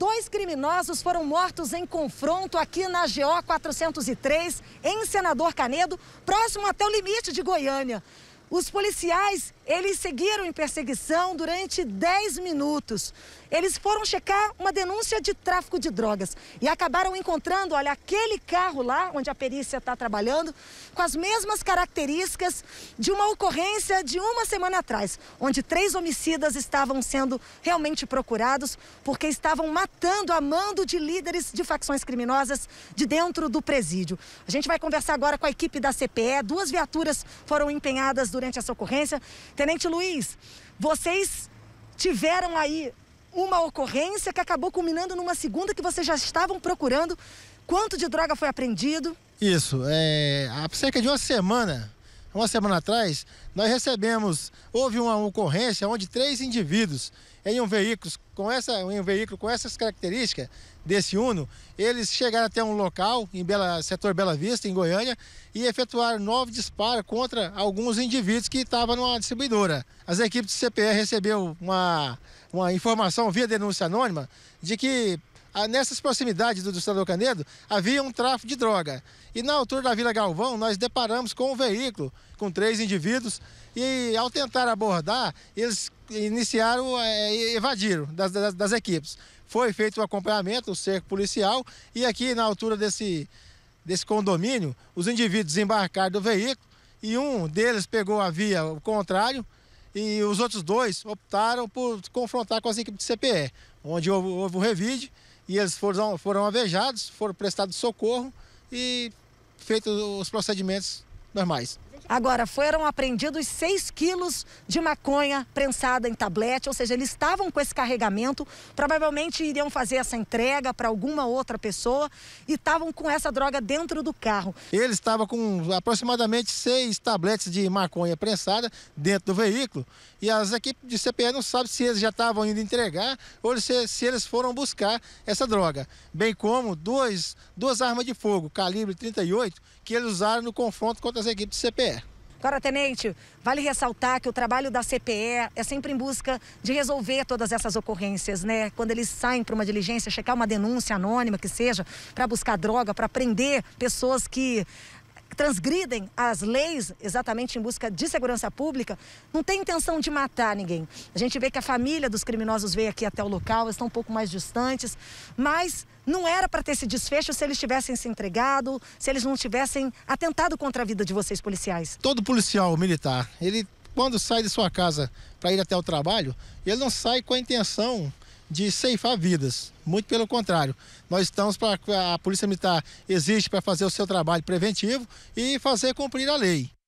Dois criminosos foram mortos em confronto aqui na GO 403, em Senador Canedo, próximo até o limite de Goiânia. Os policiais eles seguiram em perseguição durante 10 minutos. Eles foram checar uma denúncia de tráfico de drogas e acabaram encontrando, olha, aquele carro lá onde a perícia está trabalhando, com as mesmas características de uma ocorrência de uma semana atrás, onde três homicidas estavam sendo realmente procurados porque estavam matando a mando de líderes de facções criminosas de dentro do presídio. A gente vai conversar agora com a equipe da CPE. Duas viaturas foram empenhadas durante essa ocorrência. Tenente Luiz, vocês tiveram aí uma ocorrência que acabou culminando numa segunda que vocês já estavam procurando. Quanto de droga foi apreendido? Isso, é, há cerca de uma semana uma semana atrás, nós recebemos, houve uma ocorrência onde três indivíduos em um veículo com essa, em um veículo com essas características desse Uno, eles chegaram até um local em Bela, setor Bela Vista, em Goiânia, e efetuaram nove disparos contra alguns indivíduos que estavam numa distribuidora. As equipes do CPE receberam uma, uma informação via denúncia anônima de que ah, nessas proximidades do, do Canedo, havia um tráfico de droga. E na altura da Vila Galvão, nós deparamos com um veículo com três indivíduos e ao tentar abordar, eles iniciaram, é, evadiram das, das, das equipes. Foi feito o um acompanhamento, o um cerco policial e aqui na altura desse, desse condomínio, os indivíduos embarcaram do veículo e um deles pegou a via o contrário e os outros dois optaram por confrontar com as equipes de CPE, onde houve, o um revide e eles foram, foram avejados, foram prestados socorro e feitos os procedimentos normais. Agora, foram apreendidos 6 quilos de maconha prensada em tablete, ou seja, eles estavam com esse carregamento, provavelmente iriam fazer essa entrega para alguma outra pessoa e estavam com essa droga dentro do carro. Eles estavam com aproximadamente 6 tabletes de maconha prensada dentro do veículo e as equipes de CPE não sabem se eles já estavam indo entregar ou se, se eles foram buscar essa droga, bem como dois duas armas de fogo, calibre 38, que eles usaram no confronto contra as equipes do CPE. Agora, tenente, vale ressaltar que o trabalho da CPE é sempre em busca de resolver todas essas ocorrências, né? Quando eles saem para uma diligência, checar uma denúncia anônima que seja, para buscar droga, para prender pessoas que transgridem as leis exatamente em busca de segurança pública, não tem intenção de matar ninguém. A gente vê que a família dos criminosos veio aqui até o local, estão um pouco mais distantes, mas não era para ter esse desfecho se eles tivessem se entregado, se eles não tivessem atentado contra a vida de vocês policiais. Todo policial militar, ele quando sai de sua casa para ir até o trabalho, ele não sai com a intenção de ceifar vidas. Muito pelo contrário. Nós estamos para. A Polícia Militar existe para fazer o seu trabalho preventivo e fazer cumprir a lei.